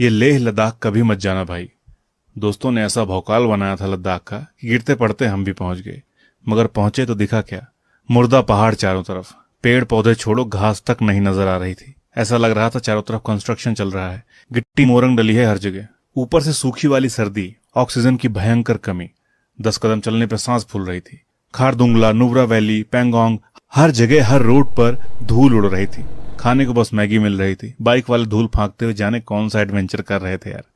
ये लेह लद्दाख कभी मत जाना भाई दोस्तों ने ऐसा भौकाल बनाया था लद्दाख का कि गिरते पड़ते हम भी पहुंच गए मगर पहुंचे तो दिखा क्या मुर्दा पहाड़ चारों तरफ पेड़ पौधे छोड़ो घास तक नहीं नजर आ रही थी ऐसा लग रहा था चारों तरफ कंस्ट्रक्शन चल रहा है गिट्टी मोरंग डली है हर जगह ऊपर से सूखी वाली सर्दी ऑक्सीजन की भयंकर कमी दस कदम चलने पर सांस फूल रही थी खारदुंगला नुबरा वैली पेंगोंग हर जगह हर रोड पर धूल उड़ रही थी खाने को बस मैगी मिल रही थी बाइक वाले धूल फांकते हुए जाने कौन सा एडवेंचर कर रहे थे यार